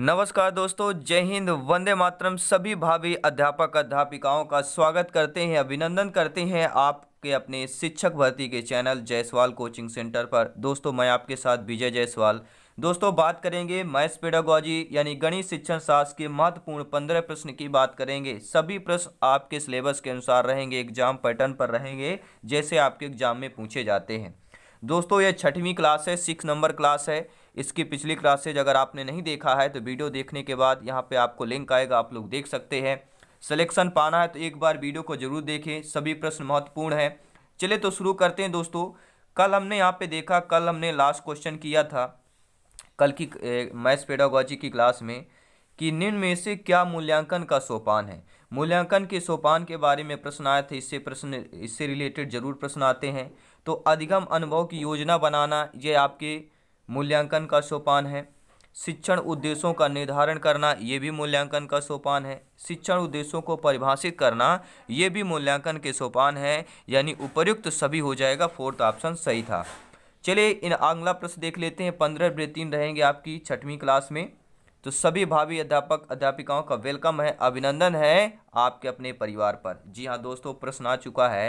नमस्कार दोस्तों जय हिंद वंदे मातरम सभी भावी अध्यापक अध्यापिकाओं का स्वागत करते हैं अभिनंदन करते हैं आपके अपने शिक्षक भर्ती के चैनल जायसवाल कोचिंग सेंटर पर दोस्तों मैं आपके साथ विजय जायसवाल दोस्तों बात करेंगे मैथ्स पेडागोजी यानी गणित शिक्षण शास्त्र के महत्वपूर्ण पंद्रह प्रश्न की बात करेंगे सभी प्रश्न आपके सिलेबस के अनुसार रहेंगे एग्जाम पैटर्न पर रहेंगे जैसे आपके एग्जाम में पूछे जाते हैं दोस्तों यह छठवीं क्लास है सिक्स नंबर क्लास है इसकी पिछली क्लासेज अगर आपने नहीं देखा है तो वीडियो देखने के बाद यहाँ पर आपको लिंक आएगा आप लोग देख सकते हैं सिलेक्शन पाना है तो एक बार वीडियो को जरूर देखें सभी प्रश्न महत्वपूर्ण हैं चले तो शुरू करते हैं दोस्तों कल हमने यहाँ पे देखा कल हमने लास्ट क्वेश्चन किया था कल की मैथ्स पेडागोजी की क्लास में कि निम्न में से क्या मूल्यांकन का सोपान है मूल्यांकन के सोपान के बारे में प्रश्न आए थे इससे प्रश्न इससे रिलेटेड जरूर प्रश्न आते हैं तो अधिगम अनुभव की योजना बनाना ये आपके मूल्यांकन का सोपान है शिक्षण उद्देश्यों का निर्धारण करना ये भी मूल्यांकन का सोपान है शिक्षण उद्देश्यों को परिभाषित करना ये भी मूल्यांकन के सोपान है यानी उपर्युक्त सभी हो जाएगा फोर्थ ऑप्शन सही था चलिए इन अगला प्रश्न देख लेते हैं पंद्रह तीन रहेंगे आपकी छठवीं क्लास में तो सभी भावी अध्यापक अध्यापिकाओं का वेलकम है अभिनंदन है आपके अपने परिवार पर जी हाँ दोस्तों प्रश्न आ चुका है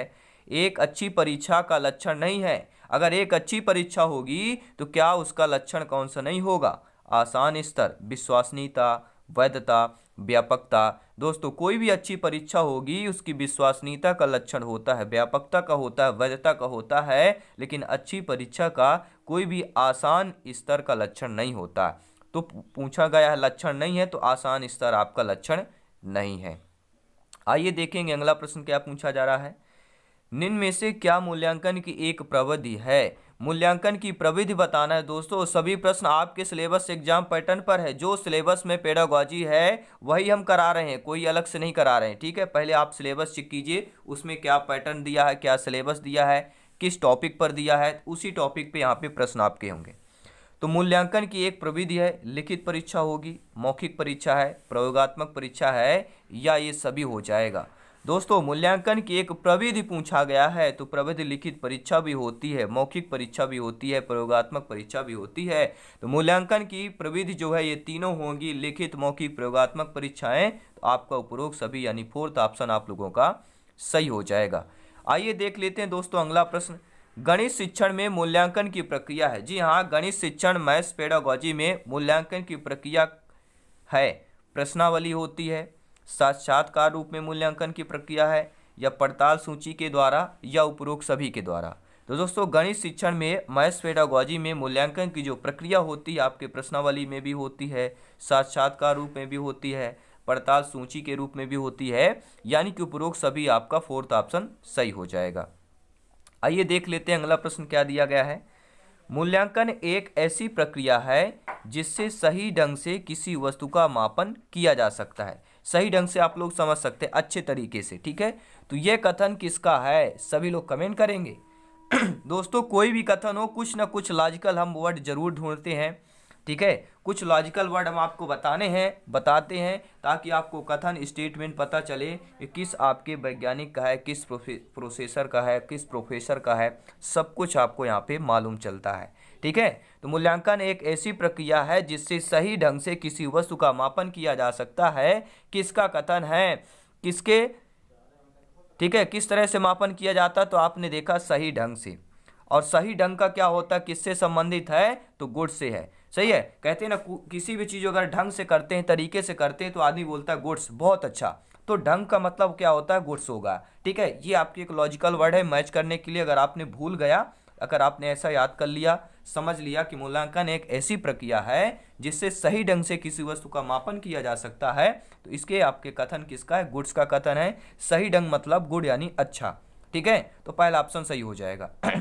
एक अच्छी परीक्षा का लक्षण नहीं है अगर एक अच्छी परीक्षा होगी तो क्या उसका लक्षण कौन सा नहीं होगा आसान स्तर विश्वसनीयता वैधता व्यापकता दोस्तों कोई भी अच्छी परीक्षा होगी उसकी विश्वसनीयता का लक्षण होता है व्यापकता का होता है वैधता का होता है लेकिन अच्छी परीक्षा का कोई भी आसान स्तर का लक्षण नहीं होता तो पूछा गया है लक्षण नहीं है तो आसान स्तर आपका लक्षण नहीं है आइए देखेंगे अगला प्रश्न क्या पूछा जा रहा है निम्न से क्या मूल्यांकन की एक प्रविधि है मूल्यांकन की प्रविधि बताना है दोस्तों सभी प्रश्न आपके सिलेबस एग्जाम पैटर्न पर है जो सिलेबस में पेडागॉजी है वही हम करा रहे हैं कोई अलग से नहीं करा रहे हैं ठीक है पहले आप सिलेबस चेक कीजिए उसमें क्या पैटर्न दिया है क्या सिलेबस दिया है किस टॉपिक पर दिया है उसी टॉपिक पे यहाँ पे प्रश्न आपके होंगे तो मूल्यांकन की एक प्रविधि है लिखित परीक्षा होगी मौखिक परीक्षा है प्रयोगात्मक परीक्षा है या ये सभी हो जाएगा दोस्तों मूल्यांकन की एक प्रविधि पूछा गया है तो प्रविधि लिखित परीक्षा भी होती है मौखिक परीक्षा भी होती है प्रयोगात्मक परीक्षा भी होती है तो मूल्यांकन की प्रविधि जो है ये तीनों होंगी लिखित मौखिक प्रयोगात्मक परीक्षाएं तो आपका उपरोक्त सभी यानी फोर्थ ऑप्शन आप लोगों का सही हो जाएगा आइए देख लेते हैं दोस्तों अगला प्रश्न गणित शिक्षण में मूल्यांकन की प्रक्रिया है जी हाँ गणित शिक्षण मैथ्स पेडागोजी में मूल्यांकन की प्रक्रिया है प्रश्नावली होती है साक्षात्कार रूप में मूल्यांकन की प्रक्रिया है या पड़ताल सूची के द्वारा या उपरोक्त सभी के द्वारा तो दोस्तों गणित शिक्षण में महेश पेडागॉजी में मूल्यांकन की जो प्रक्रिया होती है आपके प्रश्नावली में भी होती है साक्षात्कार रूप में भी होती है पड़ताल सूची के रूप में भी होती है यानी कि उपरोक्त सभी आपका फोर्थ ऑप्शन सही हो जाएगा आइए देख लेते हैं अगला प्रश्न क्या दिया गया है मूल्यांकन एक ऐसी प्रक्रिया है जिससे सही ढंग से किसी वस्तु का मापन किया जा सकता है सही ढंग से आप लोग समझ सकते हैं अच्छे तरीके से ठीक है तो ये कथन किसका है सभी लोग कमेंट करेंगे दोस्तों कोई भी कथन हो कुछ ना कुछ लॉजिकल हम वर्ड जरूर ढूंढते हैं ठीक है कुछ लॉजिकल वर्ड हम आपको बताने हैं बताते हैं ताकि आपको कथन स्टेटमेंट पता चले कि किस आपके वैज्ञानिक का है किस प्रोसेसर का है किस प्रोफेसर का है सब कुछ आपको यहाँ पे मालूम चलता है ठीक है तो मूल्यांकन एक ऐसी प्रक्रिया है जिससे सही ढंग से किसी वस्तु का मापन किया जा सकता है किसका कथन है किसके ठीक है किस तरह से मापन किया जाता तो आपने देखा सही ढंग से और सही ढंग का क्या होता किससे संबंधित है तो गुड से है सही है कहते हैं ना किसी भी चीज़ अगर ढंग से करते हैं तरीके से करते हैं तो आदमी बोलता है गुड्स बहुत अच्छा तो ढंग का मतलब क्या होता है गुड्स होगा ठीक है ये आपकी एक लॉजिकल वर्ड है मैच करने के लिए अगर आपने भूल गया अगर आपने ऐसा याद कर लिया समझ लिया कि मूल्यांकन एक ऐसी प्रक्रिया है जिससे सही ढंग से किसी वस्तु का मापन किया जा सकता है तो इसके आपके कथन किसका है गुड्स का कथन है सही ढंग मतलब गुड यानी अच्छा ठीक है तो पहला ऑप्शन सही हो जाएगा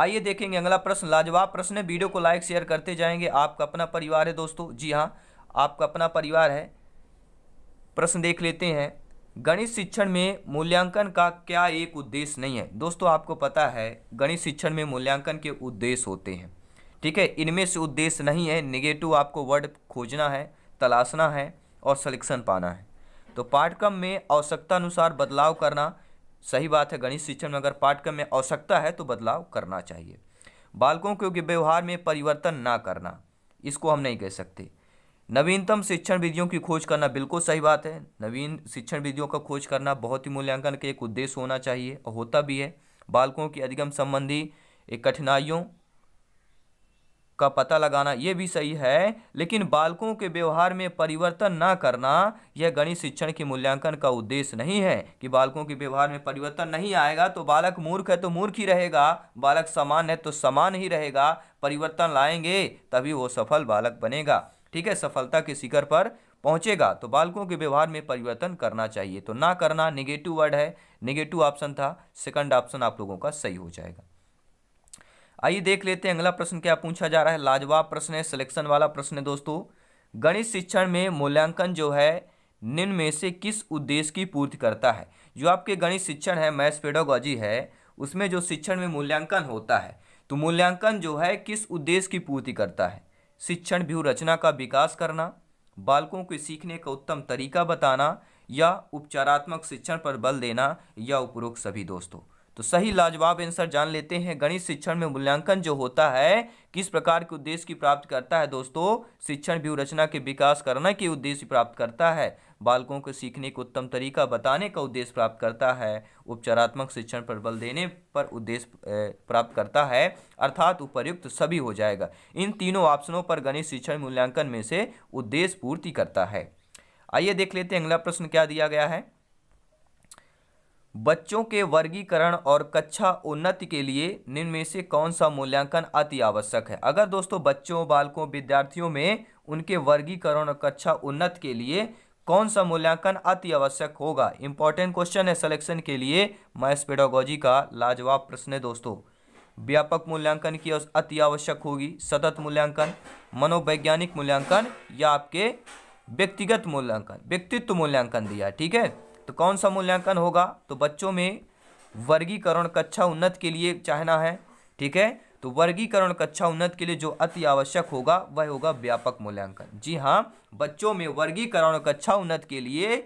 आइए देखेंगे अगला प्रश्न लाजवाब प्रश्न है वीडियो को लाइक शेयर करते जाएंगे आपका अपना परिवार है दोस्तों जी हाँ आपका अपना परिवार है प्रश्न देख लेते हैं गणित शिक्षण में मूल्यांकन का क्या एक उद्देश्य नहीं है दोस्तों आपको पता है गणित शिक्षण में मूल्यांकन के उद्देश्य होते हैं ठीक है इनमें से उद्देश्य नहीं है निगेटिव आपको वर्ड खोजना है तलाशना है और सलेक्शन पाना है तो पाठ्यक्रम में आवश्यकता अनुसार बदलाव करना सही बात है गणित शिक्षण में अगर पाठ्यक्रम में आवश्यकता है तो बदलाव करना चाहिए बालकों के व्यवहार में परिवर्तन ना करना इसको हम नहीं कह सकते नवीनतम शिक्षण विधियों की खोज करना बिल्कुल सही बात है नवीन शिक्षण विधियों का खोज करना बहुत ही मूल्यांकन के एक उद्देश्य होना चाहिए और होता भी है बालकों की अधिगम संबंधी कठिनाइयों का पता लगाना ये भी सही है लेकिन बालकों के व्यवहार में परिवर्तन ना करना यह गणित शिक्षण के मूल्यांकन का उद्देश्य नहीं है कि बालकों के व्यवहार में परिवर्तन नहीं आएगा तो बालक मूर्ख है तो मूर्ख ही रहेगा बालक समान है तो समान ही रहेगा परिवर्तन लाएंगे तभी वो सफल बालक बनेगा ठीक है सफलता के शिखर पर पहुंचेगा तो बालकों के व्यवहार में परिवर्तन करना चाहिए तो ना करना निगेटिव वर्ड है निगेटिव ऑप्शन था सेकंड ऑप्शन आप लोगों का सही हो जाएगा आइए देख लेते हैं अगला प्रश्न क्या पूछा जा रहा है लाजवाब प्रश्न है सिलेक्शन वाला प्रश्न है दोस्तों गणित शिक्षण में मूल्यांकन जो है निम्न में से किस उद्देश्य की पूर्ति करता है जो आपके गणित शिक्षण है मैथ्स पेडोलॉजी है उसमें जो शिक्षण में मूल्यांकन होता है तो मूल्यांकन जो है किस उद्देश्य की पूर्ति करता है शिक्षण व्यू रचना का विकास करना बालकों को सीखने का उत्तम तरीका बताना या उपचारात्मक शिक्षण पर बल देना या उपरोक्त सभी दोस्तों तो सही लाजवाब आंसर जान लेते हैं गणित शिक्षण में मूल्यांकन जो होता है किस प्रकार के उद्देश्य की प्राप्त करता है दोस्तों शिक्षण व्यू रचना के विकास करना के उद्देश्य प्राप्त करता है बालकों को सीखने का उत्तम तरीका बताने का उद्देश्य प्राप्त करता है उपचारात्मक शिक्षण पर बल देने पर उद्देश्य प्राप्त करता है अर्थात उपयुक्त सभी हो जाएगा इन तीनों ऑप्शनों पर गणित शिक्षण मूल्यांकन में से उद्देश्य पूर्ति करता है आइए देख लेते हैं अगला प्रश्न क्या दिया गया है बच्चों के वर्गीकरण और कक्षा उन्नति के लिए निम्न में से कौन सा मूल्यांकन अति आवश्यक है अगर दोस्तों बच्चों बालकों विद्यार्थियों में उनके वर्गीकरण और कक्षा उन्नत के लिए कौन सा मूल्यांकन अति आवश्यक होगा इंपॉर्टेंट क्वेश्चन है सिलेक्शन के लिए मैथ्स पेडोगोजी का लाजवाब प्रश्न है दोस्तों व्यापक मूल्यांकन की अति आवश्यक होगी सतत मूल्यांकन मनोवैज्ञानिक मूल्यांकन या आपके व्यक्तिगत मूल्यांकन व्यक्तित्व मूल्यांकन दिया ठीक है तो कौन सा मूल्यांकन होगा तो बच्चों में वर्गीकरण कक्षा उन्नत के लिए चाहना है ठीक है तो वर्गीकरण कक्षा उन्नत के लिए जो अति आवश्यक होगा वह होगा व्यापक मूल्यांकन जी हाँ बच्चों में वर्गीकरण कक्षा उन्नत के लिए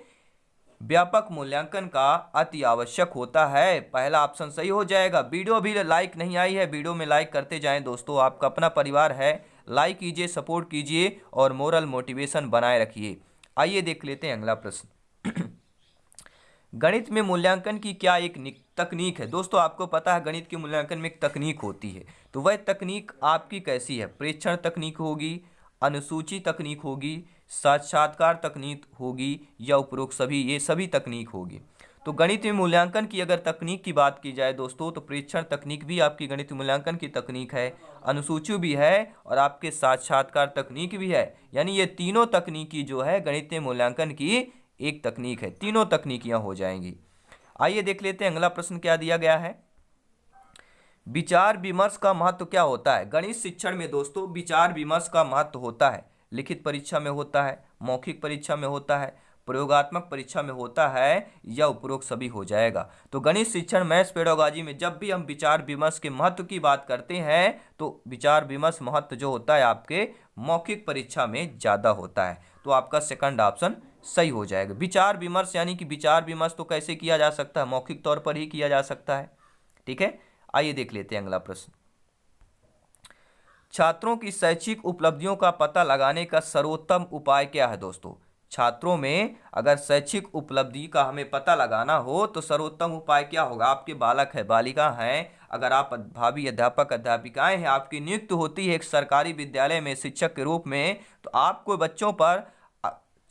व्यापक मूल्यांकन का अति आवश्यक होता है पहला ऑप्शन सही हो जाएगा वीडियो भी लाइक नहीं आई है वीडियो में लाइक करते जाएं दोस्तों आपका अपना परिवार है लाइक कीजिए सपोर्ट कीजिए और मोरल मोटिवेशन बनाए रखिए आइए देख लेते हैं अगला प्रश्न गणित में मूल्यांकन की क्या एक तकनीक है दोस्तों आपको पता है गणित के मूल्यांकन में एक तकनीक होती है तो वह तकनीक आपकी कैसी है प्रेक्षण तकनीक होगी अनुसूची तकनीक होगी साक्षात्कार तकनीक होगी या उपरोक्त सभी ये सभी तकनीक होगी तो गणित में मूल्यांकन की अगर तकनीक की बात की जाए दोस्तों तो प्रेक्षण तकनीक भी आपकी गणित मूल्यांकन की तकनीक है अनुसूची भी है और आपके साक्षात्कार तकनीक भी है यानी ये तीनों तकनीकी जो है गणित मूल्यांकन की एक तकनीक है तीनों तकनीकियां हो जाएंगी आइए देख लेते हैं अगला प्रश्न क्या दिया गया है विचार विमर्श का महत्व क्या होता है गणित शिक्षण में दोस्तों विचार विमर्श का महत्व होता है लिखित परीक्षा में होता है मौखिक परीक्षा में होता है प्रयोगात्मक परीक्षा में होता है या उपरोक्त सभी हो जाएगा तो गणित शिक्षण मैथ्स पेडोगाजी में जब भी हम विचार विमर्श के महत्व की बात करते हैं तो विचार विमर्श महत्व जो होता है आपके मौखिक परीक्षा में ज़्यादा होता है तो आपका सेकंड ऑप्शन सही हो जाएगा विचार विमर्श यानी कि विचार विमर्श तो कैसे किया जा सकता है मौखिक तौर पर ही किया जा सकता है ठीक है आइए देख लेते हैं अगला प्रश्न छात्रों की शैक्षिक उपलब्धियों का पता लगाने का सर्वोत्तम उपाय क्या है दोस्तों छात्रों में अगर शैक्षिक उपलब्धि का हमें पता लगाना हो तो सर्वोत्तम उपाय क्या होगा आपके बालक है बालिका हैं अगर आप भावी अध्यापक अध्यापिकाएं हैं आपकी नियुक्त होती है एक सरकारी विद्यालय में शिक्षक के रूप में तो आपको बच्चों पर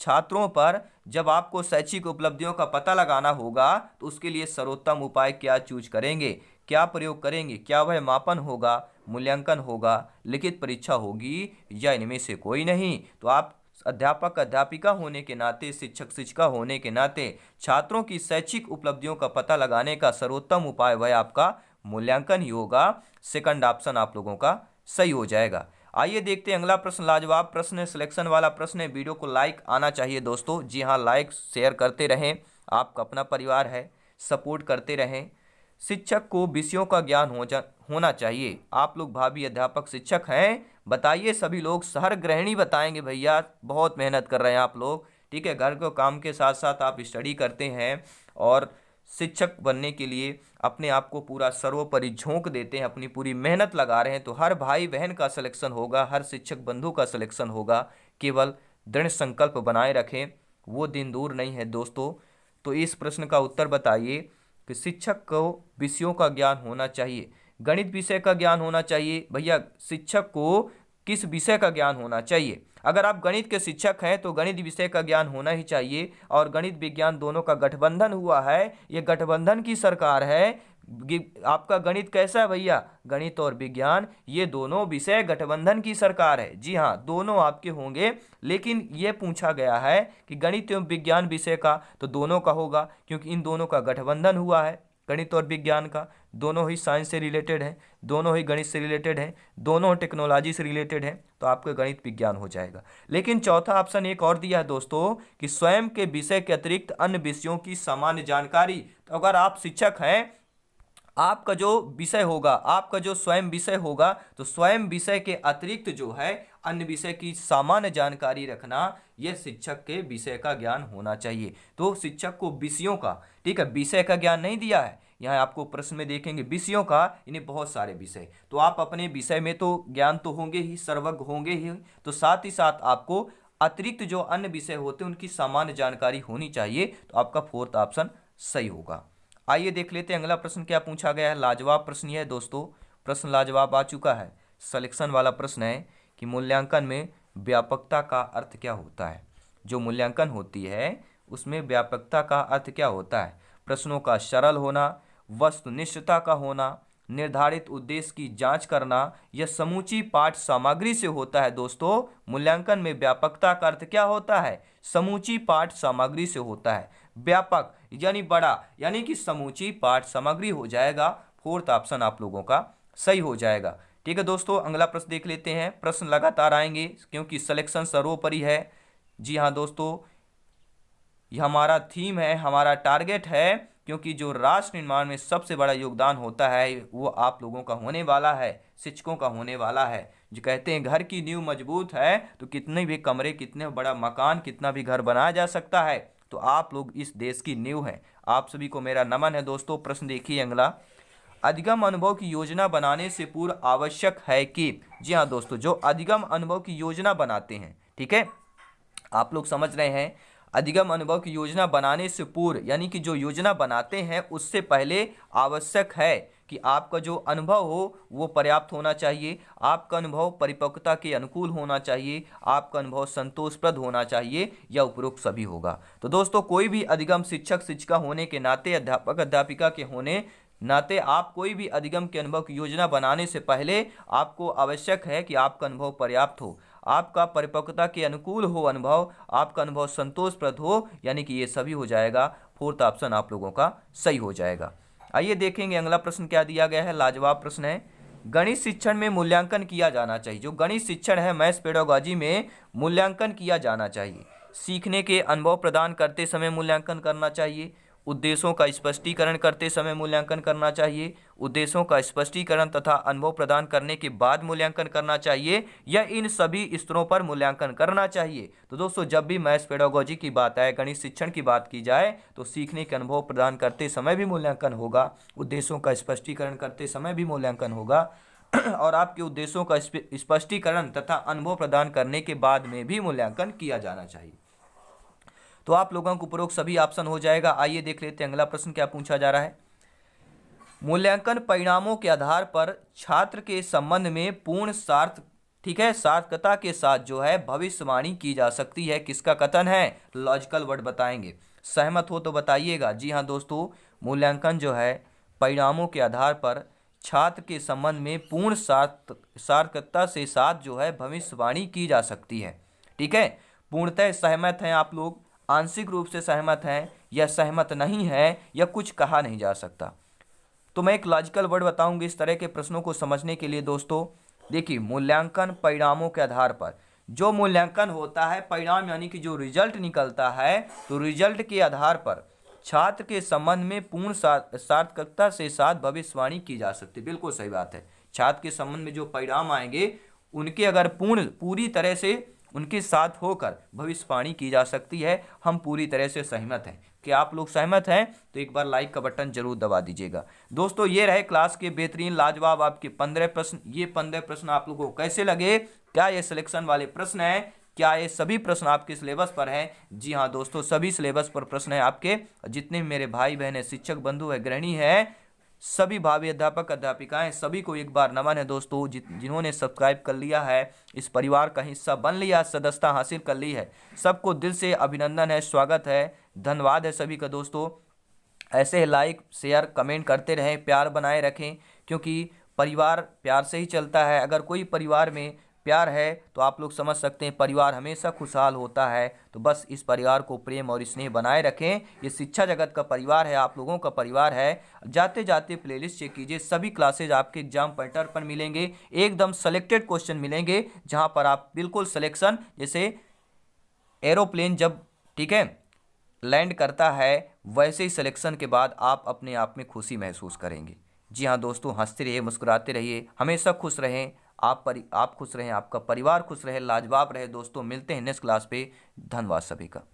छात्रों पर जब आपको शैक्षिक उपलब्धियों का पता लगाना होगा तो उसके लिए सर्वोत्तम उपाय क्या चूज करेंगे क्या प्रयोग करेंगे क्या वह मापन होगा मूल्यांकन होगा लिखित परीक्षा होगी या इनमें से कोई नहीं तो आप अध्यापक अध्यापिका होने के नाते शिक्षक शिक्षिका होने के नाते छात्रों की शैक्षिक उपलब्धियों का पता लगाने का सर्वोत्तम उपाय वह आपका मूल्यांकन ही होगा सेकंड ऑप्शन आप लोगों का सही हो जाएगा आइए देखते हैं अगला प्रश्न लाजवाब प्रश्न है सिलेक्शन वाला प्रश्न है वीडियो को लाइक आना चाहिए दोस्तों जी हाँ लाइक शेयर करते रहें आपका अपना परिवार है सपोर्ट करते रहें शिक्षक को विषयों का ज्ञान हो जा होना चाहिए आप लोग भाभी अध्यापक शिक्षक हैं बताइए सभी लोग शहर गृहिणी बताएंगे भैया बहुत मेहनत कर रहे हैं आप लोग ठीक है घर के काम के साथ साथ आप स्टडी करते हैं और शिक्षक बनने के लिए अपने आप को पूरा सर्वोपरि झोंक देते हैं अपनी पूरी मेहनत लगा रहे हैं तो हर भाई बहन का सिलेक्शन होगा हर शिक्षक बंधु का सिलेक्शन होगा केवल दृढ़ संकल्प बनाए रखें वो दिन दूर नहीं है दोस्तों तो इस प्रश्न का उत्तर बताइए कि शिक्षक को विषयों का ज्ञान होना चाहिए गणित विषय का ज्ञान होना चाहिए भैया शिक्षक को किस विषय का ज्ञान होना चाहिए अगर आप गणित के शिक्षक हैं तो गणित विषय का ज्ञान होना ही चाहिए और गणित विज्ञान दोनों का गठबंधन हुआ है ये गठबंधन की सरकार है आपका गणित कैसा है भैया गणित और विज्ञान ये दोनों विषय गठबंधन की सरकार है जी हाँ दोनों आपके होंगे लेकिन ये पूछा गया है कि गणित एवं विज्ञान विषय का तो दोनों का होगा क्योंकि इन दोनों का गठबंधन हुआ है गणित और विज्ञान का दोनों ही साइंस से रिलेटेड है दोनों ही गणित से रिलेटेड है दोनों टेक्नोलॉजी से रिलेटेड है तो आपका गणित विज्ञान हो जाएगा लेकिन चौथा ऑप्शन एक और दिया है दोस्तों कि स्वयं के विषय के अतिरिक्त अन्य विषयों की सामान्य जानकारी तो अगर आप शिक्षक हैं आपका जो विषय होगा आपका जो स्वयं विषय होगा तो स्वयं विषय के अतिरिक्त जो है अन्य विषय की सामान्य जानकारी रखना यह शिक्षक के विषय का ज्ञान होना चाहिए तो शिक्षक को विषयों का ठीक है विषय का ज्ञान नहीं दिया है यहाँ आपको प्रश्न में देखेंगे विषयों का इन्हें बहुत सारे विषय तो आप अपने विषय में तो ज्ञान तो होंगे ही सर्वज्ञ होंगे ही तो साथ ही साथ आपको अतिरिक्त जो अन्य विषय होते हैं उनकी सामान्य जानकारी होनी चाहिए तो आपका फोर्थ ऑप्शन सही होगा आइए देख लेते हैं अगला प्रश्न क्या पूछा गया है लाजवाब प्रश्न है दोस्तों प्रश्न लाजवाब आ चुका है सलेक्शन वाला प्रश्न है कि मूल्यांकन में व्यापकता का अर्थ क्या होता है जो मूल्यांकन होती है उसमें व्यापकता का अर्थ क्या होता है प्रश्नों का सरल होना वस्तुनिष्ठता का होना निर्धारित उद्देश्य की जांच करना यह समूची पाठ सामग्री से होता है दोस्तों मूल्यांकन में व्यापकता का अर्थ क्या होता है समूची पाठ सामग्री से होता है व्यापक यानी बड़ा यानी कि समूची पाठ सामग्री हो जाएगा फोर्थ ऑप्शन आप लोगों का सही हो जाएगा ठीक है दोस्तों अगला प्रश्न देख लेते हैं प्रश्न लगातार आएंगे क्योंकि सिलेक्शन सर्वोपरि है जी हाँ दोस्तों यह हमारा थीम है हमारा टारगेट है क्योंकि जो राष्ट्र निर्माण में सबसे बड़ा योगदान होता है वो आप लोगों का होने वाला है शिक्षकों का होने वाला है जो कहते हैं घर की नींव मजबूत है तो कितने भी कमरे कितने बड़ा मकान कितना भी घर बनाया जा सकता है तो आप लोग इस देश की नींव हैं आप सभी को मेरा नमन है दोस्तों प्रश्न देखिए अंगला अधिगम अनुभव की योजना बनाने से पूर्व आवश्यक है कि जी हाँ दोस्तों जो अधिगम अनुभव की योजना बनाते हैं ठीक है आप लोग समझ रहे हैं अधिगम अनुभव की योजना बनाने से पूर्व यानी कि जो योजना बनाते हैं उससे पहले आवश्यक है कि आपका जो अनुभव हो वो पर्याप्त होना चाहिए आपका अनुभव परिपक्वता के अनुकूल होना चाहिए आपका अनुभव संतोषप्रद होना चाहिए या उपरोक्त सभी होगा तो दोस्तों कोई भी अधिगम शिक्षक शिक्षिका होने के नाते अध्यापक अध्यापिका के होने नाते आप कोई भी अधिगम के अनुभव की योजना बनाने से पहले आपको आवश्यक है कि आपका अनुभव पर्याप्त हो आपका परिपक्वता के अनुकूल हो अनुभव आपका अनुभव संतोषप्रद हो यानी कि ये सभी हो जाएगा फोर्थ ऑप्शन आप लोगों का सही हो जाएगा आइए देखेंगे अगला प्रश्न क्या दिया गया है लाजवाब प्रश्न है गणित शिक्षण में मूल्यांकन किया जाना चाहिए जो गणित शिक्षण है मैथ्स पेडोगॉजी में मूल्यांकन किया जाना चाहिए सीखने के अनुभव प्रदान करते समय मूल्यांकन करना चाहिए उद्देश्यों का स्पष्टीकरण करते समय मूल्यांकन करना चाहिए उद्देश्यों का स्पष्टीकरण तथा अनुभव प्रदान करने के बाद मूल्यांकन करना चाहिए या इन सभी स्तरों पर मूल्यांकन करना चाहिए तो दोस्तों जब भी मैथ्स पेडोगोजी की बात आए गणित शिक्षण की बात की जाए तो सीखने के अनुभव प्रदान करते समय भी मूल्यांकन होगा उद्देश्यों का स्पष्टीकरण करते समय भी मूल्यांकन होगा और आपके उद्देश्यों का स्पष्टीकरण तथा अनुभव प्रदान करने के बाद में भी मूल्यांकन किया जाना चाहिए तो आप लोगों को उपरोक्त सभी ऑप्शन हो जाएगा आइए देख लेते हैं अगला प्रश्न क्या पूछा जा रहा है मूल्यांकन परिणामों के आधार पर छात्र के संबंध में पूर्ण सार्थ ठीक है सार्थकता के साथ जो है भविष्यवाणी की जा सकती है किसका कथन है लॉजिकल वर्ड बताएंगे सहमत हो तो बताइएगा जी हाँ दोस्तों मूल्यांकन जो है परिणामों के आधार पर छात्र के संबंध में पूर्ण सार्थ सार्थकता से साथ जो है भविष्यवाणी की जा सकती है ठीक है पूर्णतः सहमत हैं आप लोग आंशिक रूप से सहमत हैं या सहमत नहीं है या कुछ कहा नहीं जा सकता तो मैं एक लॉजिकल वर्ड बताऊंगी इस तरह के प्रश्नों को समझने के लिए दोस्तों देखिए मूल्यांकन परिणामों के आधार पर जो मूल्यांकन होता है परिणाम यानी कि जो रिजल्ट निकलता है तो रिजल्ट के आधार पर छात्र के संबंध में पूर्ण सार्थकता से साथ भविष्यवाणी की जा सकती बिल्कुल सही बात है छात्र के संबंध में जो परिणाम आएंगे उनके अगर पूर्ण पूरी तरह से उनके साथ होकर भविष्यवाणी की जा सकती है हम पूरी तरह से सहमत हैं कि आप लोग सहमत हैं तो एक बार लाइक का बटन जरूर दबा दीजिएगा दोस्तों ये रहे क्लास के बेहतरीन लाजवाब आपके पंद्रह प्रश्न ये पंद्रह प्रश्न आप लोगों को कैसे लगे क्या ये सिलेक्शन वाले प्रश्न हैं क्या ये सभी प्रश्न आपके सिलेबस पर हैं जी हाँ दोस्तों सभी सिलेबस पर प्रश्न हैं आपके जितने मेरे भाई बहन हैं शिक्षक बंधु है गृहिणी हैं सभी भावी अध्यापक अध्यापिकाएं सभी को एक बार नमन है दोस्तों जिन्होंने सब्सक्राइब कर लिया है इस परिवार का हिस्सा बन लिया सदस्यता हासिल कर ली है सबको दिल से अभिनंदन है स्वागत है धन्यवाद है सभी का दोस्तों ऐसे लाइक शेयर कमेंट करते रहें प्यार बनाए रखें क्योंकि परिवार प्यार से ही चलता है अगर कोई परिवार में प्यार है तो आप लोग समझ सकते हैं परिवार हमेशा खुशहाल होता है तो बस इस परिवार को प्रेम और स्नेह बनाए रखें ये शिक्षा जगत का परिवार है आप लोगों का परिवार है जाते जाते प्लेलिस्ट चेक कीजिए सभी क्लासेज आपके एग्जाम पैटर्न पर मिलेंगे एकदम सेलेक्टेड क्वेश्चन मिलेंगे जहाँ पर आप बिल्कुल सलेक्शन जैसे एरोप्लेन जब ठीक है लैंड करता है वैसे ही सिलेक्शन के बाद आप अपने आप में खुशी महसूस करेंगे जी हाँ दोस्तों हंसते रहिए मुस्कुराते रहिए हमेशा खुश रहें आप परि आप खुश रहें आपका परिवार खुश रहे लाजवाब रहे दोस्तों मिलते हैं नेक्स्ट क्लास पे धन्यवाद सभी का